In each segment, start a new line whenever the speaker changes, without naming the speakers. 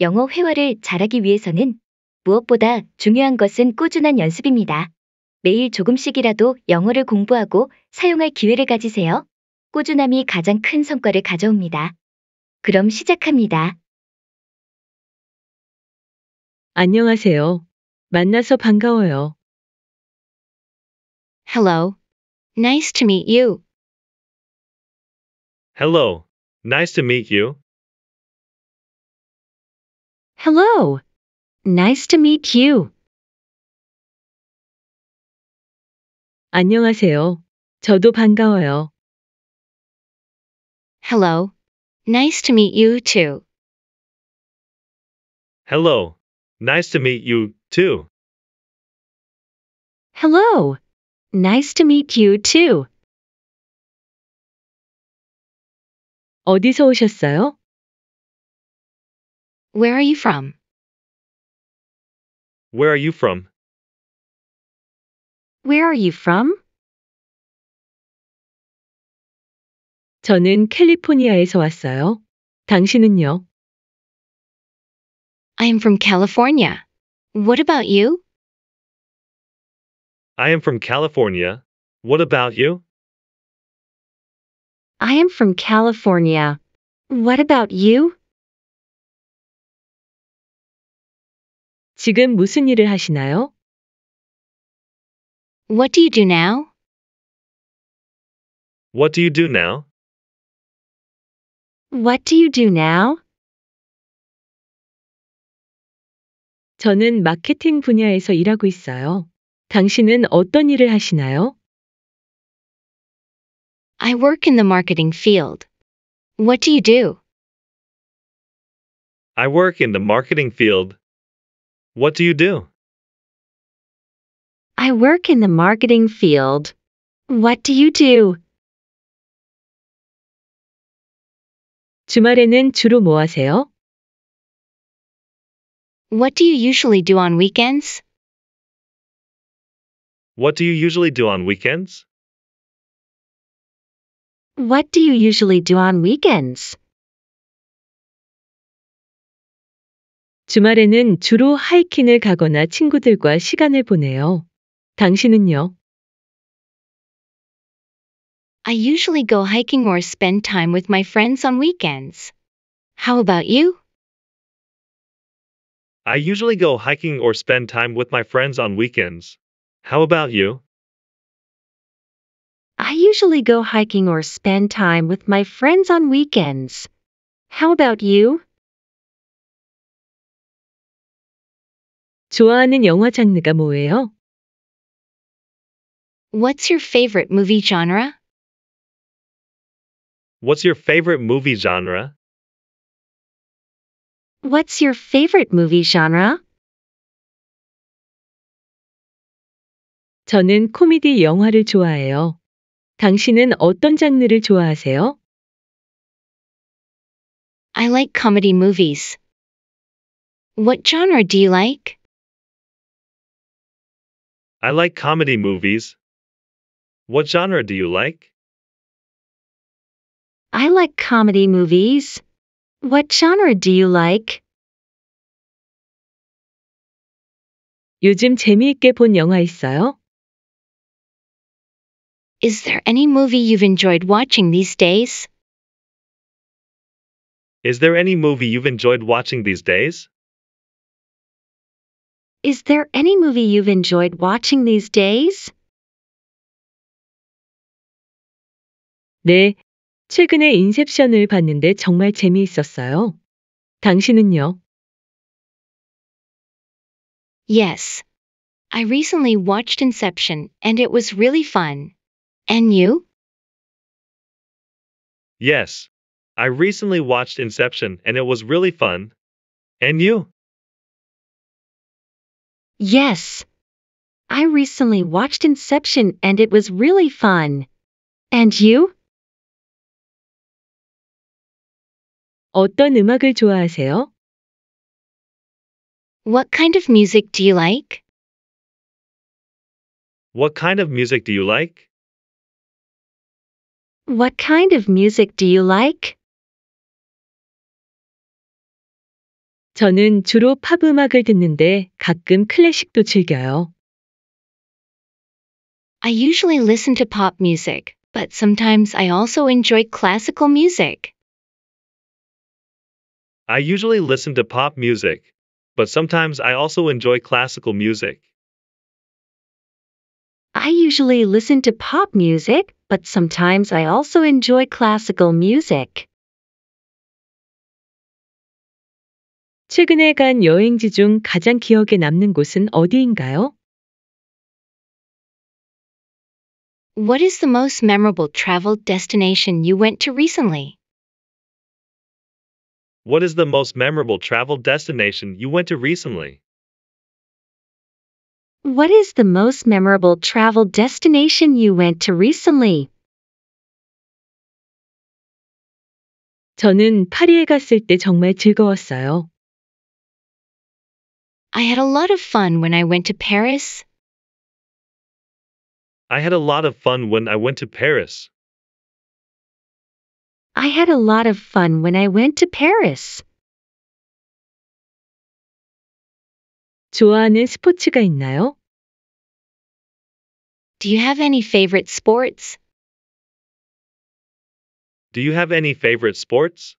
영어 회화를 잘하기 위해서는 무엇보다 중요한 것은 꾸준한 연습입니다. 매일 조금씩이라도 영어를 공부하고 사용할 기회를 가지세요. 꾸준함이 가장 큰 성과를 가져옵니다. 그럼 시작합니다.
안녕하세요. 만나서 반가워요. Hello. Nice to meet you.
Hello. Nice to meet you.
Hello. Nice to meet you. 안녕하세요. 저도 반가워요. Hello. Nice to meet you too.
Hello. Nice to meet you too.
Hello. Nice to meet you too. 어디서 오셨어요? Where are you from?
Where are you from?
Where are you from? 저는 캘리포니아에서 왔어요. 당신은요? I am from California. What about you?
I am from California. What about you?
I am from California. What about you? 지금 무슨 일을 하시나요? What do you do now?
What do you do now?
What do you do now? 저는 마케팅 분야에서 일하고 있어요. 당신은 어떤 일을 하시나요? I work in the marketing field. What do you do?
I work in the marketing field. What do you do?
I work in the marketing field. What do you do? 주말에는 주로 뭐 하세요? What do you usually do on weekends?
What do you usually do on weekends?
What do you usually do on weekends? 주말에는 주로 하이킹을 가거나 친구들과 시간을 보내요. 당신은요? I usually go hiking or spend time with my friends on weekends. How about you?
I usually go hiking or spend time with my friends on weekends. How about you?
I usually go hiking or spend time with my friends on weekends. How about you? 좋아하는 영화 장르가 뭐예요? What's your favorite movie genre?
What's your favorite movie genre?
What's your favorite movie genre?
저는 코미디 영화를 좋아해요. 당신은 어떤 장르를 좋아하세요? I like comedy movies.
What genre do you like?
I like comedy movies. What genre do you like?
I like comedy movies. What genre do you like? 요즘 재미있게 본 영화 있어요? Is there any movie you've enjoyed watching these days?
Is there any movie you've enjoyed watching these days?
Is there any movie you've enjoyed
watching these days? 네, 최근에 인셉션을 봤는데 정말 재미있었어요. 당신은요? Yes. I recently watched Inception and it was really fun. And you?
Yes. I recently watched Inception and it was really fun. And you?
Yes. I recently watched Inception and it was really fun. And you? 어떤 음악을 좋아하세요? What kind of music do you like?
What kind of music do you like?
What
kind of music do you like? 저는 주로 팝 음악을 듣는데 가끔 클래식도 즐겨요. I usually listen to pop music, but sometimes I
also enjoy classical music.
I usually listen to pop music, but sometimes I also enjoy classical music.
I usually listen to pop music, but sometimes I also enjoy classical music. 최근에 간 여행지 중 가장 기억에 남는 곳은 어디인가요? What is the most memorable travel destination
you went to recently?
What is the most memorable travel destination you went to recently?
What is the
most memorable travel destination you went to recently? 저는 파리에 갔을 때 정말 즐거웠어요.
I had a lot of fun when I went to Paris.
I had a lot of fun when I went to Paris.
I had a lot of fun when I went to Paris. 좋아하는 스포츠가 있나요? Do you have any favorite sports?
Do you have any favorite sports?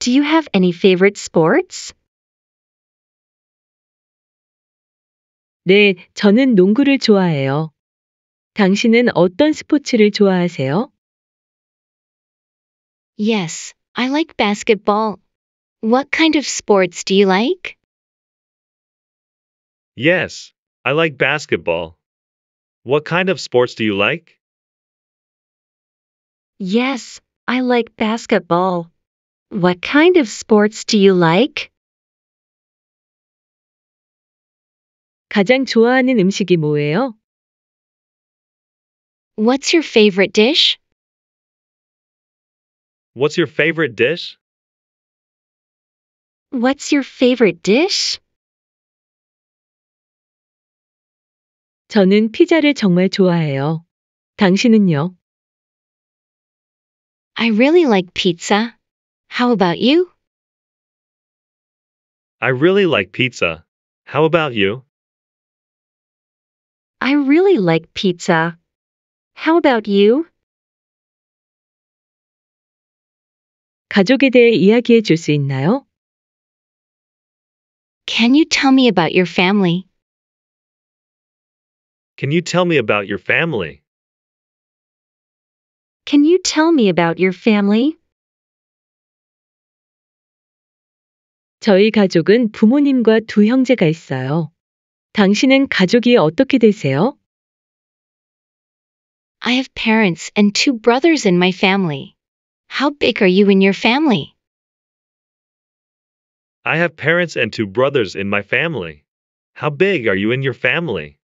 Do you have
any favorite sports? 네, 저는 농구를 좋아해요. 당신은 어떤 스포츠를 좋아하세요? Yes, I like basketball.
What kind of sports do you like?
Yes, I like basketball. What kind of sports do you like?
Yes, I like basketball. What kind of sports do you like? 가장 좋아하는 음식이 뭐예요? What's your favorite dish?
What's your favorite dish?
What's your favorite dish? 저는 피자를 정말 좋아해요. 당신은요? I really like pizza. How about you?
I really like pizza. How about you?
I really like pizza. How about you? 가족에 대해 이야기해 줄 있나요? Can you tell me about your family?
Can you tell me about your family?
Can you tell me about your family?
저희 가족은 부모님과 두 형제가 있어요. 당신은 가족이 어떻게 되세요? I have parents and two brothers in my family. How big are you in your family?
I have parents and two brothers in my family. How big are you in your family?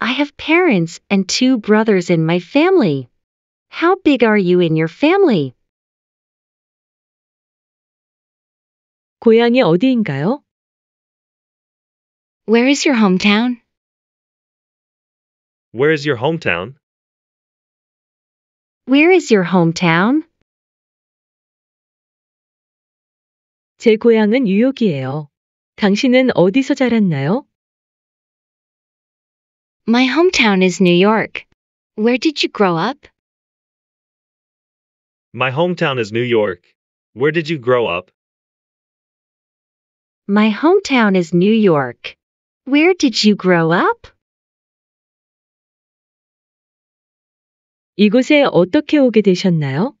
I have parents and two brothers in my family. How big are you in your family? 고향이 어디인가요? Where is your hometown?
Where is your hometown?
Where is your hometown? 제 고향은 뉴욕이에요. 당신은 어디서 자랐나요? My hometown is New York. Where did you grow up?
My hometown is New York. Where did you grow up?
My hometown is New York. Where did you grow up? 이곳에 어떻게 오게 되셨나요?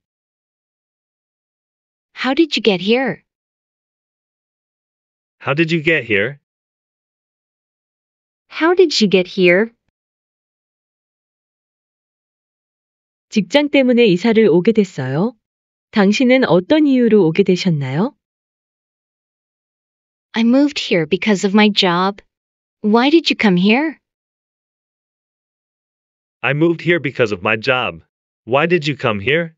How did you get here?
How did you get here?
How did you get here?
직장 때문에 이사를 오게 됐어요. 당신은 어떤 이유로 오게 되셨나요? I moved here because of my
job. Why did you come here?
I moved here because of my job. Why did you come here?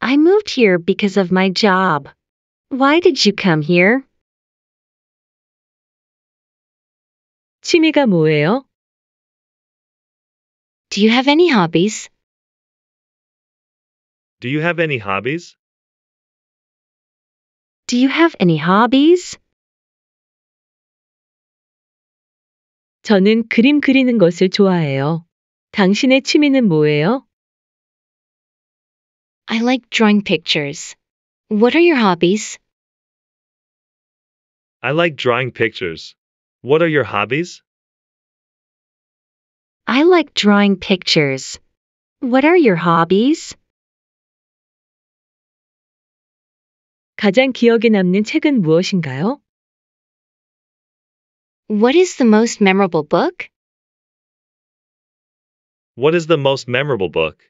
I moved here because of my job. Why did you come here? 취미가 뭐예요? Do you have any hobbies?
Do you have any hobbies?
Do you have any hobbies? 저는 그림 그리는 것을 좋아해요. 당신의 취미는 뭐예요? I like drawing pictures. What are your hobbies?
I like drawing pictures. What are your hobbies?
I like drawing pictures. What are your hobbies? 가장 기억에 남는 책은 무엇인가요? What is the most memorable book?
What is the most memorable book?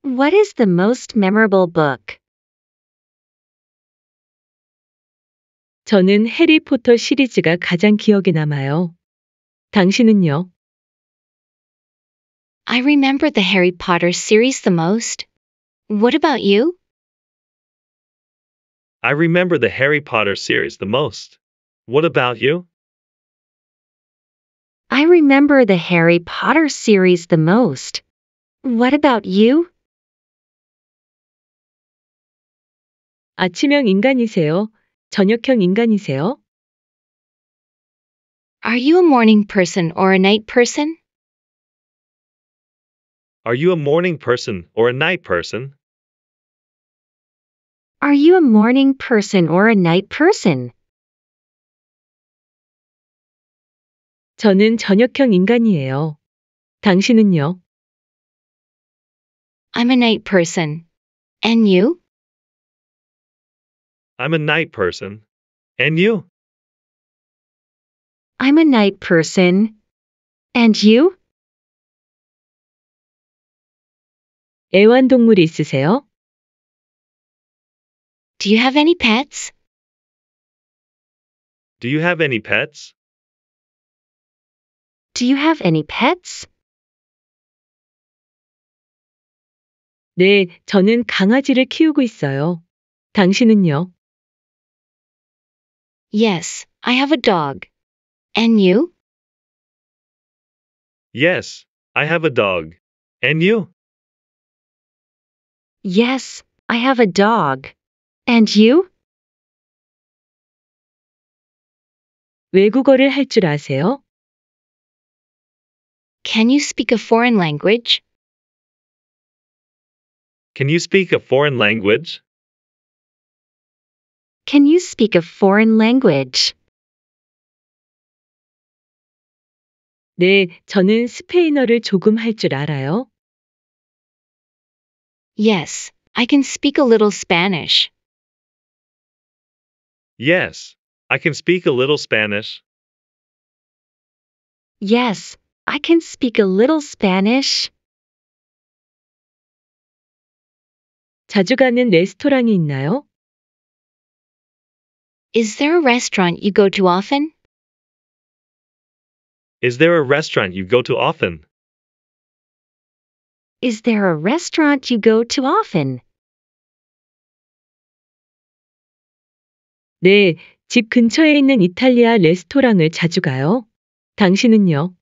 What is the
most memorable book? 저는 해리포터 시리즈가 가장 기억에 남아요. 당신은요? I remember the Harry Potter series the most.
What about you?
I remember the Harry Potter series the most. What about you?
I remember the Harry Potter series the most. What about you? 아침형 인간이세요? 저녁형 인간이세요? Are you a morning person or a night person?
Are you a morning person or a night person?
Are you a morning person or a night person? 저는 저녁형 인간이에요. 당신은요? I'm a night person. And you?
I'm a night person. And you?
I'm a night person. And you? 애완동물 있으세요? Do you have any pets?
Do you have any pets?
Do you have any pets? 네, 저는 강아지를 키우고 있어요. 당신은요? Yes, I have a dog. And you?
Yes, I have a dog. And you?
Yes, I have a dog. And you? 외국어를 할 아세요? Can you speak a foreign language?
Can you speak a foreign language?
Can you speak a foreign language? 네, 저는 스페인어를 조금 알아요. Yes, I can speak a little Spanish.
Yes, I can speak a little Spanish.
Yes, I can speak a little Spanish. 자주 가는 레스토랑이 있나요? Is there a restaurant you go to often?
Is there a restaurant you go to often?
Is there a restaurant you go to often? 네,
집 근처에 있는 이탈리아 레스토랑을 자주 가요. 당신은요?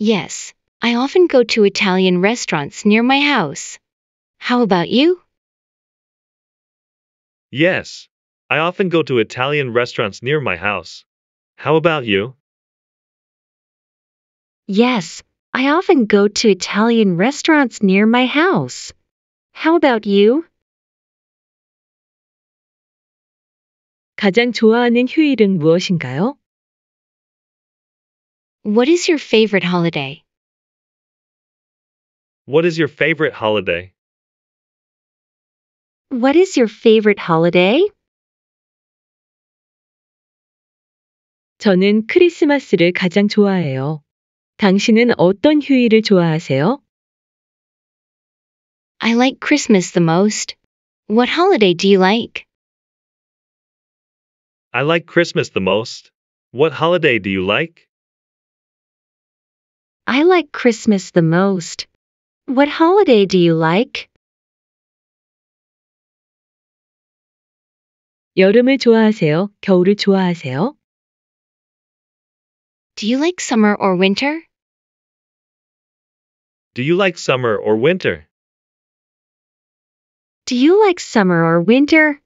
Yes, I often go to Italian restaurants near my
house. How about you?
Yes, I often go to Italian restaurants near my house. How about you?
Yes, I often go to Italian restaurants near my
house. How about you? 가장 좋아하는 휴일은 무엇인가요? What is your favorite holiday?
What is your favorite holiday?
What is your favorite holiday? 저는 크리스마스를 가장
좋아해요. 당신은 어떤 휴일을 좋아하세요? I like Christmas the most. What holiday do you like?
I like Christmas the most. What holiday do you like?
I like Christmas the most. What holiday do you like?
여름을 좋아하세요? 겨울을 좋아하세요? Do you like summer or winter?
Do you like summer or winter?
Do you like summer or winter?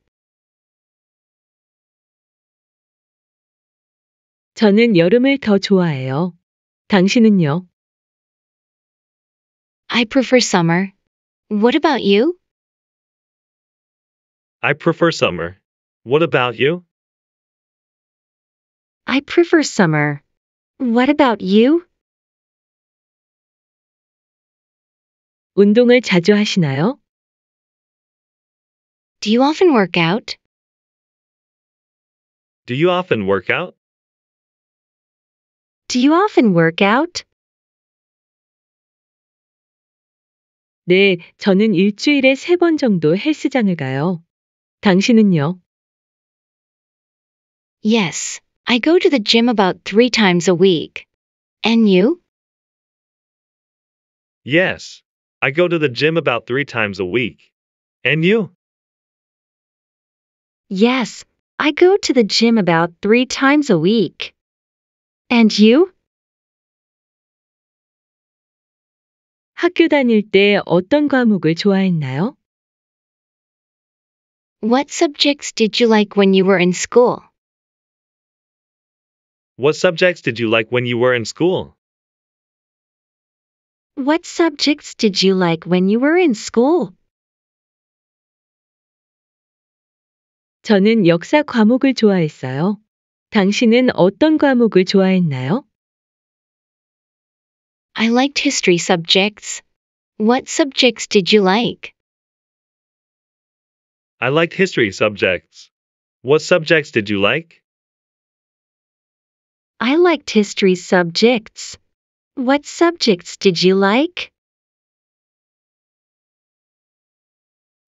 저는 여름을 더 좋아해요. 당신은요? I prefer summer. What about you?
I prefer summer. What about you?
I prefer summer. What about you? 운동을 자주 하시나요? Do you often work out?
Do you often work out?
Do you often work out? 네,
저는 일주일에 세 번 정도 헬스장을 가요. 당신은요? Yes, I go to the gym about three times a week.
And you?
Yes, I go to the gym about three times a week. And you?
Yes, I go to the gym about three times a week. And you? 학교 다닐 때 어떤 과목을 좋아했나요? What subjects did you like when you were in school?
What subjects did you like when you were in school?
What subjects did you like when you were
in school? 저는 역사 과목을 좋아했어요. 당신은 어떤 과목을 좋아했나요? I liked history subjects. What subjects did
you like?
I liked history subjects. What subjects did you like?
I liked history subjects. What subjects did you like?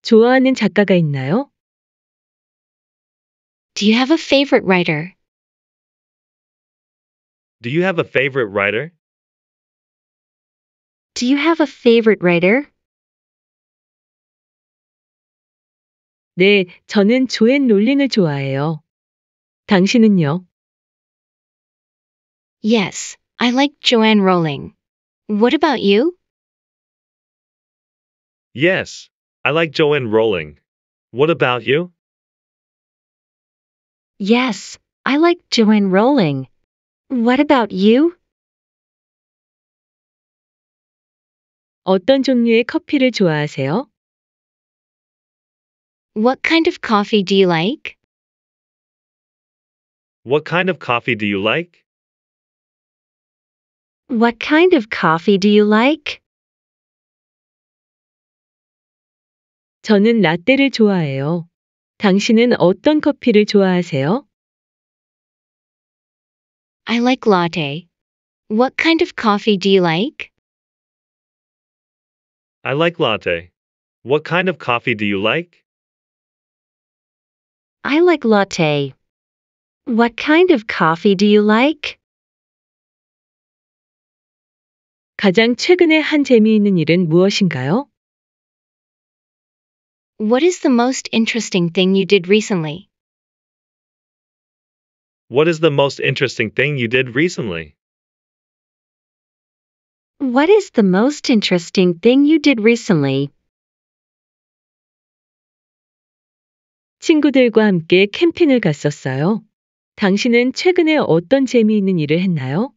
좋아하는 작가가 있나요? Do you have a favorite writer?
Do you have a favorite writer?
Do you have a favorite writer? 네, 저는 조앤 롤링을 좋아해요. 당신은요? Yes, I like Joanne Rowling. What about you?
Yes, I like Joanne Rowling. What about you?
Yes, I like Joanne Rowling. What about you? 어떤 종류의 커피를
좋아하세요?
What kind of coffee do you like?
What kind of coffee do you like?
What kind of coffee do you like? 저는 라떼를 좋아해요. 당신은 어떤 커피를 좋아하세요? I like latte. What kind of coffee do you like?
I like latte. What kind of coffee do you like?
I like latte. What kind of coffee do you like? 가장 최근에 한 재미있는 일은 무엇인가요? What is the most interesting thing you did recently?
What is the most interesting thing you did recently?
What is the most interesting thing you did recently?
친구들과 함께 캠핑을 갔었어요. 당신은 최근에 어떤 재미있는 일을 했나요?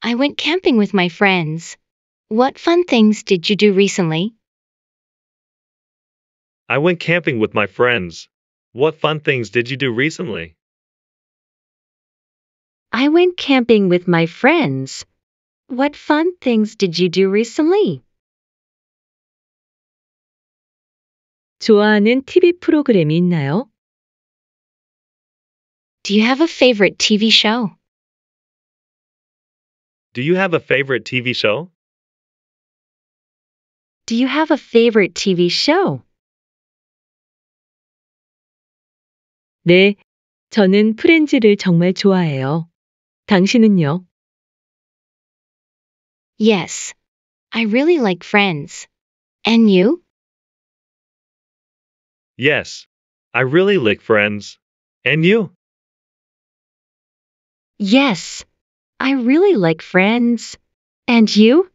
I went camping with my friends. What fun things
did you do recently?
I went camping with my friends. What fun things did you do recently?
I went camping with my friends. What fun things did you do recently? 좋아하는 TV 프로그램이
있나요? Do you have a favorite TV show?
Do you have a favorite TV show?
Do you have a favorite TV show? 네, 저는 프렌즈를 정말 좋아해요. 당신은요? Yes. I really like friends. And you?
Yes. I really like friends. And you?
Yes. I really like friends. And you?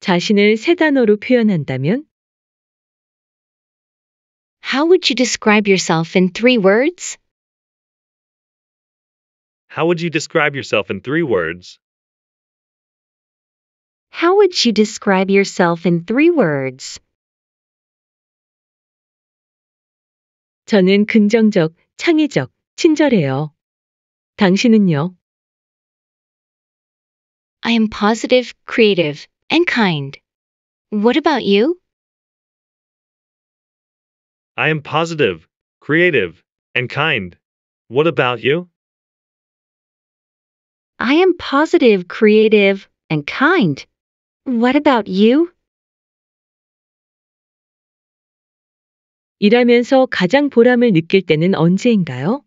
자신을 세 단어로 표현한다면 How would you describe yourself in three words?
How would you describe yourself in three words?
How would you describe yourself in three words? 저는 긍정적, 창의적, 친절해요. 당신은요? I am positive, creative, and kind. What about you?
I am positive, creative, and kind. What about you?
I am positive, creative, and kind. What about you? 일하면서 가장 보람을 느낄 때는 언제인가요?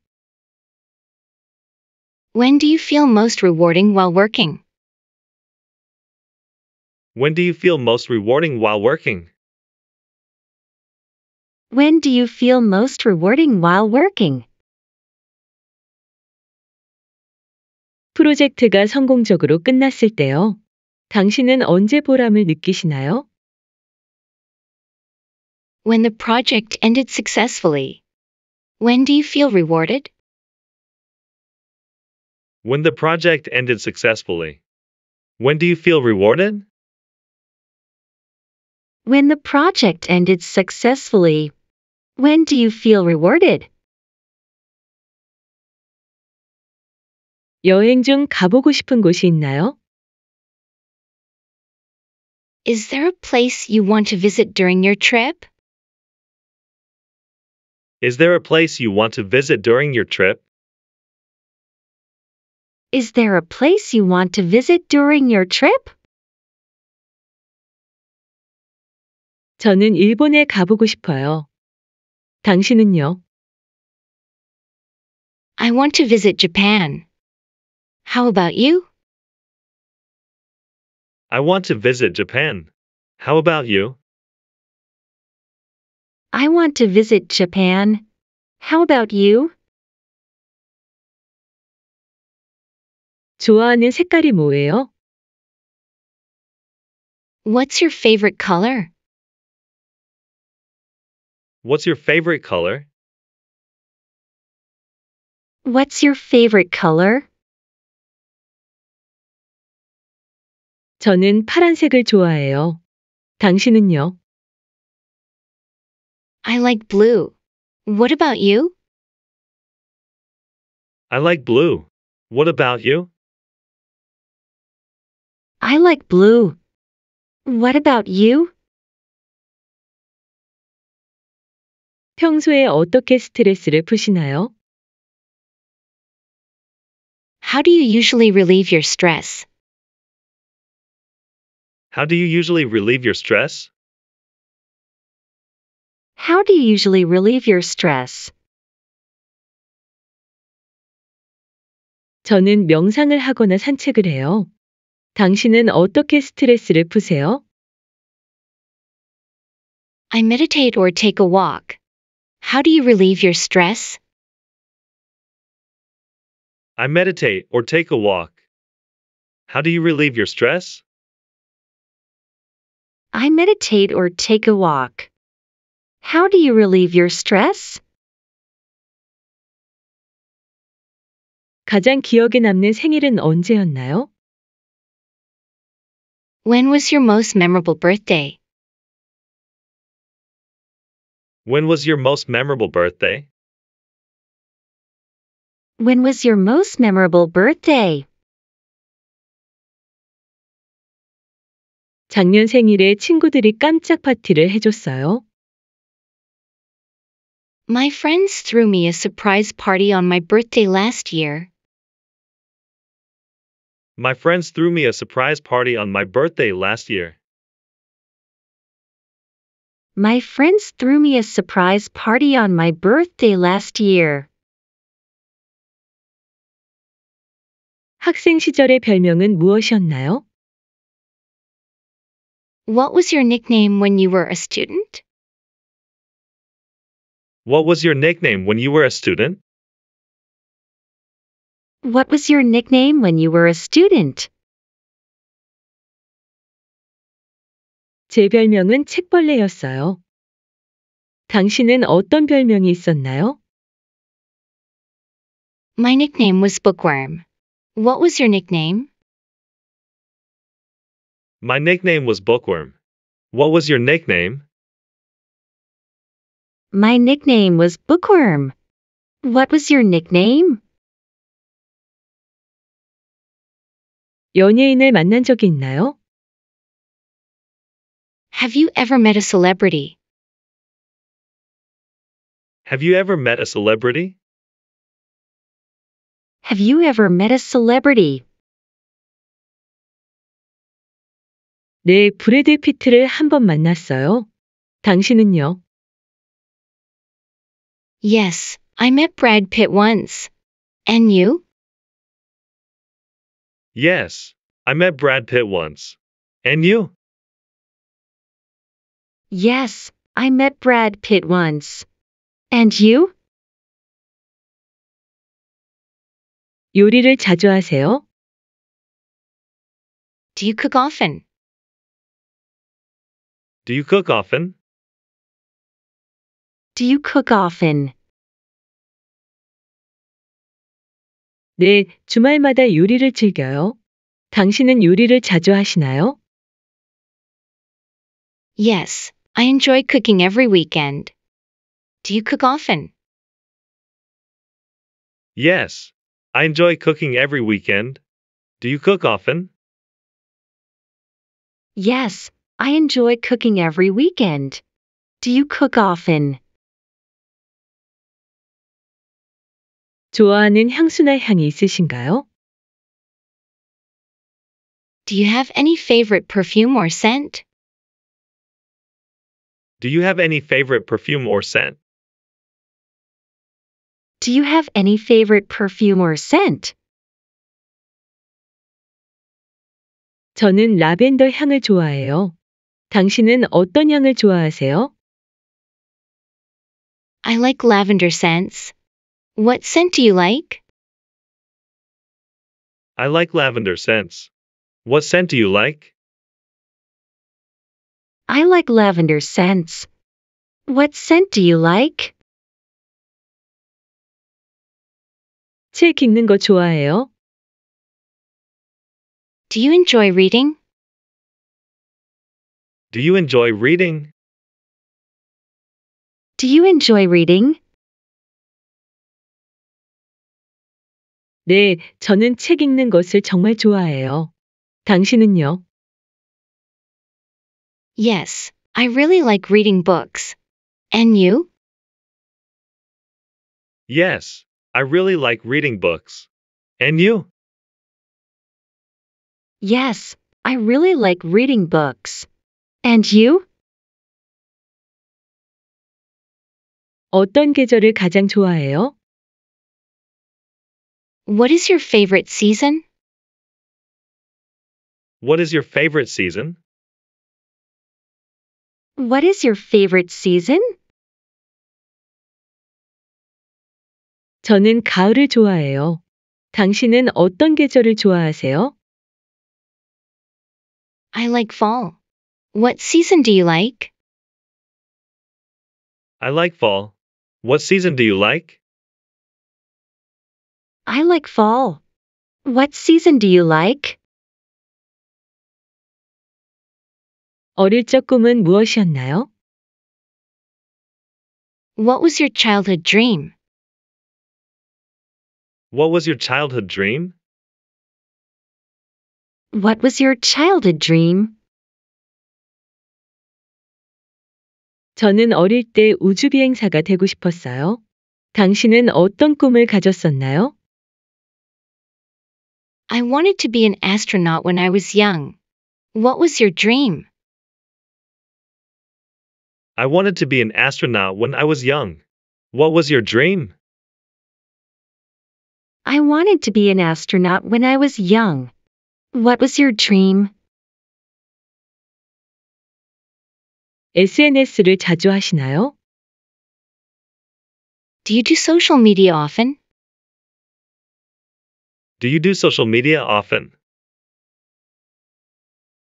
When do you feel most rewarding while working?
When do you feel most rewarding while working?
When do you feel most rewarding while working? 프로젝트가 성공적으로 끝났을 때요.
당신은 언제 보람을 느끼시나요? When the project ended successfully. When do you feel rewarded?
When the project ended successfully. When do you feel rewarded?
When the project ended successfully, when do you feel rewarded? 여행 중 가보고 싶은 곳이 있나요? Is there a place you want to visit during your trip?
Is there a place you want to visit during your trip?
Is there a place you want to visit during your trip? 저는 일본에 가보고 싶어요. 당신은요? I want to visit Japan. How about you?
I want to visit Japan. How about you?
I want to visit Japan. How about you? 좋아하는 색깔이 뭐예요? What's your favorite color?
What's your favorite color?
What's your favorite color? 저는 파란색을 좋아해요. 당신은요? I like blue. What about you?
I like blue. What about you?
I like blue. What about you? 평소에 어떻게 스트레스를 푸시나요? How do you usually relieve your stress?
How do you usually relieve your stress?
How do you usually relieve your stress? 저는 명상을 하거나 산책을 해요. 당신은 어떻게 스트레스를 푸세요? I meditate or take a walk. How do you relieve your stress?
I meditate or take a walk. How do you relieve your stress?
I meditate or take a walk. How do you relieve your stress? 가장 기억에 남는 생일은 언제였나요? When was your most memorable birthday?
When was your most memorable birthday?
When was your most memorable birthday?
작년 생일에 친구들이 깜짝 파티를 해줬어요. My friends threw me a surprise party on my
birthday last year.
My friends threw me a surprise party on my birthday last year.
My
friends threw me a surprise party on my birthday last year. 학생 시절의 별명은 무엇이었나요?
What was your nickname when you were a student?
What was your nickname when you were a student?
What was your nickname when you were a student? 제 별명은 책벌레였어요. 당신은 어떤 별명이 있었나요? My nickname was Bookworm. What was your nickname?
My nickname was Bookworm. What was your nickname?
My nickname was Bookworm. What was your nickname? 연예인을 만난 적이 있나요? Have you ever met a celebrity?
Have you ever met a celebrity?
Have you ever met a celebrity? 네, 브래드 피트를 한 번 만났어요. 당신은요? Yes, I met Brad Pitt once. And you?
Yes, I met Brad Pitt once. And you?
Yes, I met Brad Pitt once. And you? 요리를 자주 하세요? Do you cook often?
Do you cook often?
Do you cook often?
네, 주말마다 요리를 즐겨요. 당신은 요리를 자주 하시나요? Yes, I enjoy cooking
every weekend. Do you cook often?
Yes, I enjoy cooking every weekend. Do you cook often?
Yes, I enjoy cooking every weekend. Do you cook often? 좋아하는 향수나 향이 있으신가요? Do you have any favorite perfume or scent?
Do you have any favorite perfume or scent?
Do you have any favorite
perfume or scent? 저는 라벤더 향을 좋아해요. 당신은 어떤 향을 좋아하세요? I like lavender scents. What scent do you
like?
I like lavender scents. What scent do you like?
I like lavender scents. What scent do you like? 책 읽는 거 좋아해요? Do you enjoy reading?
Do you enjoy reading?
Do you enjoy reading?
네, 저는 책 읽는 것을 정말 좋아해요. 당신은요? Yes, I really like reading books.
And you?
Yes, I really like reading books. And you?
Yes, I really like reading books. And you? 어떤 계절을 가장 좋아해요? What is your favorite season?
What is your favorite season?
What is your favorite season? 저는 가을을 좋아해요. 당신은 어떤 계절을 좋아하세요? I like fall. What season do you like?
I like fall. What season do you like?
I like fall. What season do you like? 어릴 적 꿈은 무엇이었나요? What was your childhood dream?
What was your childhood dream?
What was your
childhood dream? 저는 어릴 때 우주비행사가 되고 싶었어요. 당신은 어떤 꿈을 가졌었나요? I wanted to be an astronaut when I was young.
What
was your dream? I wanted to be an astronaut when I was young. What was your dream?
I wanted to be an astronaut when I was young. What was your dream? SNS를 자주
하시나요?
Do you do social media often?
Do you do social media often?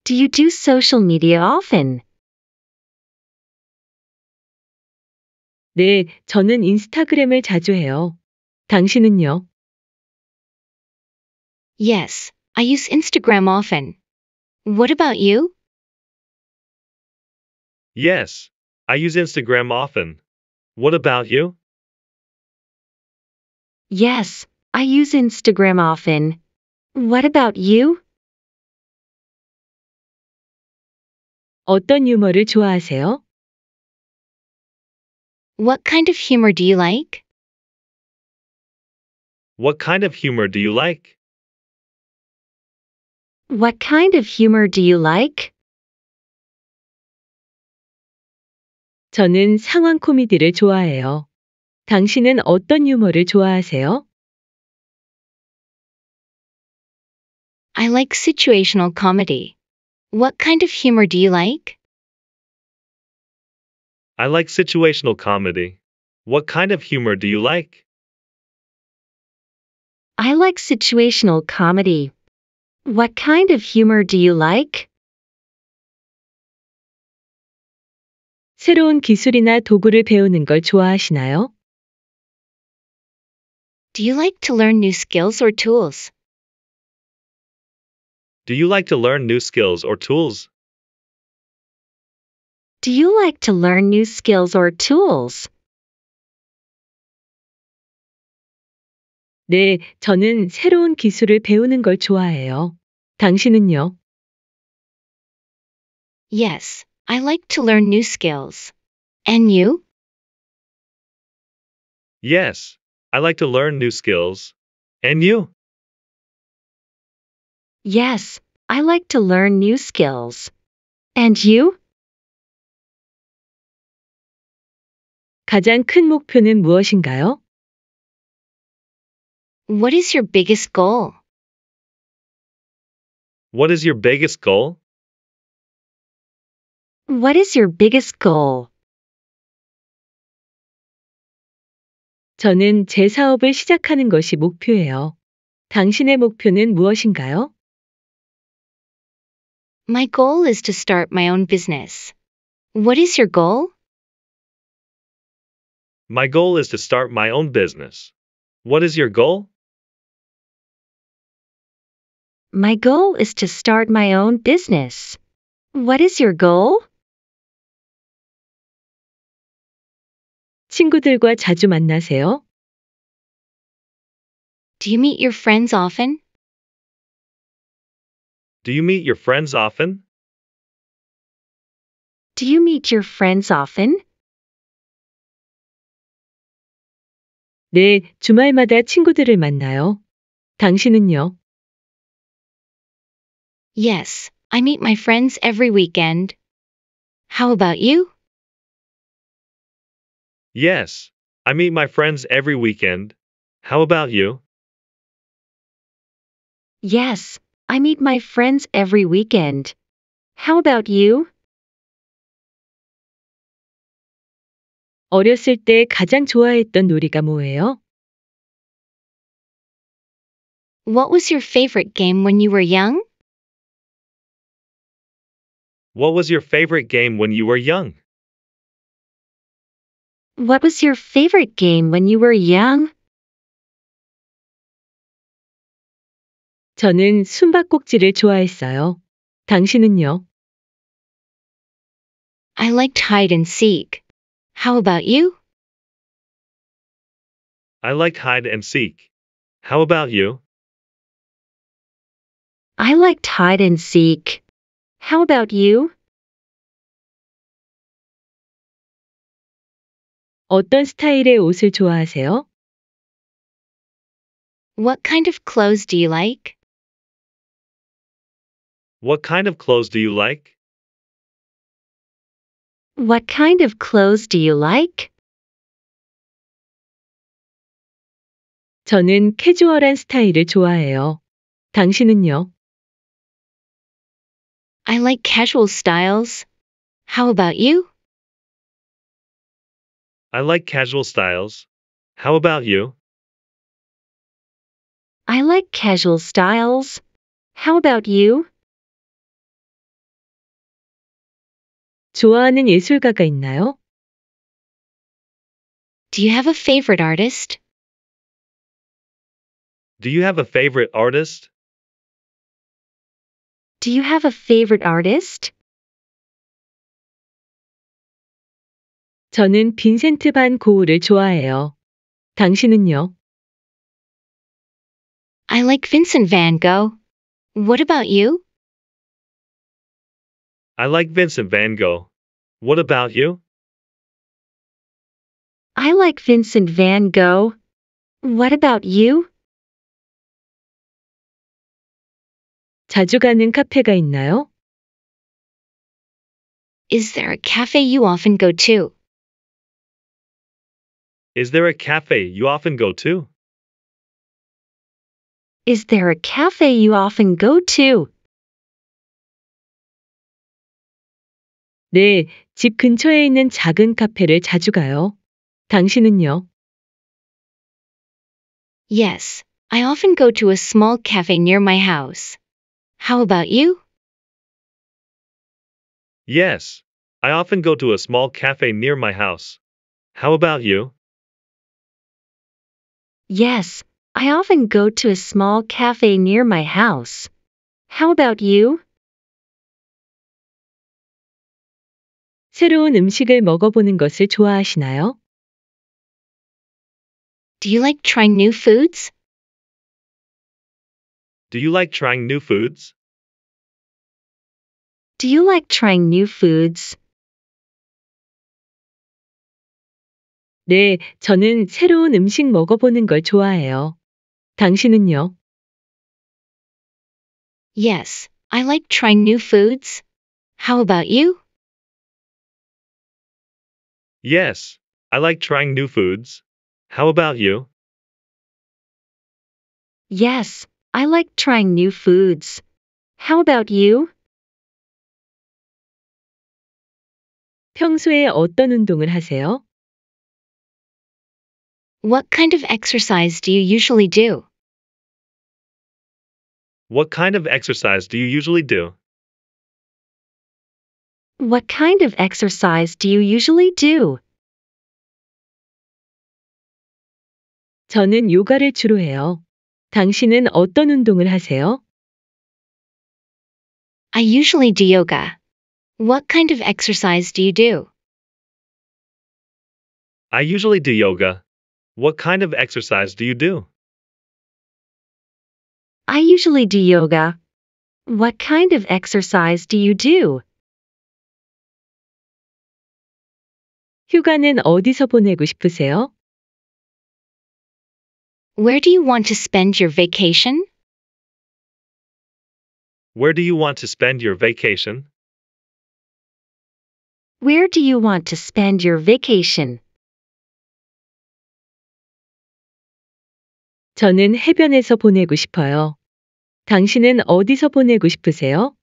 Do you do social media often?
네, 저는 인스타그램을 자주 해요. 당신은요? Yes, I use Instagram often.
What about you?
Yes, I use Instagram often. What about you?
Yes, I use Instagram often. What about you? 어떤 유머를 좋아하세요? What kind of humor do you like?
What kind of humor do you like?
What kind of
humor do you like? 저는 상황 코미디를 좋아해요. 당신은 어떤 유머를 좋아하세요? I like situational comedy.
What kind of humor do you like?
I like situational comedy. What kind of humor do you like?
I like situational comedy. What kind of humor do you like? 새로운 기술이나 도구를 배우는 걸 좋아하시나요? Do you like to learn new skills or tools?
Do you like to learn new skills or tools?
Do you like to learn new skills or tools?
네, 저는 새로운 기술을 배우는 걸 좋아해요. 당신은요? Yes, I like to learn new skills. And
you?
Yes, I like to learn new skills. And you?
Yes, I like to learn new skills. And you? 가장 큰 목표는 무엇인가요? What is your biggest goal?
What is your biggest goal?
What is your biggest goal? 저는 제 사업을 시작하는 것이
목표예요. 당신의 목표는 무엇인가요? My goal is to start my own business. What is your goal?
My goal is to start my own business. What is your goal?
My goal is to start my own business. What is your goal? 친구들과 자주 만나세요? Do you meet your friends often?
Do you meet your friends often?
Do you meet your friends often? 네, 주말마다 친구들을 만나요. 당신은요? Yes, I meet my friends every weekend. How about you?
Yes, I meet my friends every weekend. How about you?
Yes, I meet my friends every weekend. How about you? 어렸을 때 가장 좋아했던 놀이가 뭐예요? What was your favorite game when you were young?
What was your favorite game when you were young?
What was your favorite game when you were young? 저는 숨바꼭질을 좋아했어요. 당신은요? I liked hide and seek. How about you?
I liked hide and seek. How about you?
I liked hide and seek. How about you? 어떤 스타일의 옷을 좋아하세요? What kind of clothes do you like?
What kind of clothes do you like?
What kind of clothes do you like? 저는 캐주얼한 스타일을 좋아해요. 당신은요? I like casual styles. How about you?
I like casual styles. How about you?
I like casual styles. How about you? 좋아하는 예술가가 있나요? Do you have a favorite artist?
Do you have a favorite artist?
Do you have a favorite artist? 저는 빈센트 반 고흐를 좋아해요. 당신은요? I like Vincent van Gogh. What about you?
I like Vincent van Gogh. What about you?
I like Vincent van Gogh. What about you? 자주 가는 카페가 있나요? Is there a cafe you often go to?
Is there a cafe you often go to?
Is there a cafe you often go to? 네, 집 근처에 있는 작은 카페를
자주 가요. 당신은요? Yes, I often go to a small cafe near my house. How about you?
Yes, I often go to a small cafe near my house. How about you?
Yes, I
often go to a small cafe near my house. How about you? 새로운 음식을 먹어보는 것을
좋아하시나요? Do you like trying new foods?
Do you like trying new foods?
Do you like trying new foods?
네, 저는 새로운 음식 먹어보는 걸 좋아해요. 당신은요? Yes, I like trying new
foods. How about you?
Yes, I like trying new foods. How about you?
Yes, I like trying new foods. How about you? 평소에 어떤 운동을 하세요? What kind of exercise do you usually do?
What kind of exercise do you usually do?
What kind of exercise do you usually do? 저는 요가를 주로 해요. 당신은 어떤 운동을 하세요? I usually do yoga. What kind of exercise do you do?
I usually do yoga. What kind of exercise do you do?
I usually do yoga. What kind of exercise do you do? 휴가는 어디서 보내고 싶으세요? Where do you want to spend your vacation?
Where do you want to spend your vacation?
Where do you want to spend your vacation? 저는
해변에서 보내고 싶어요. 당신은 어디서 보내고 싶으세요?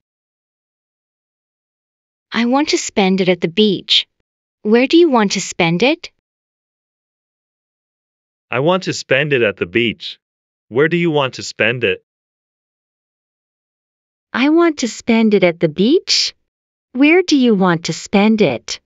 I want to spend it at the beach. Where do you want to
spend it?
I want to spend it at the beach. Where do you want to spend it?
I want to spend it at the beach. Where do you want to spend it?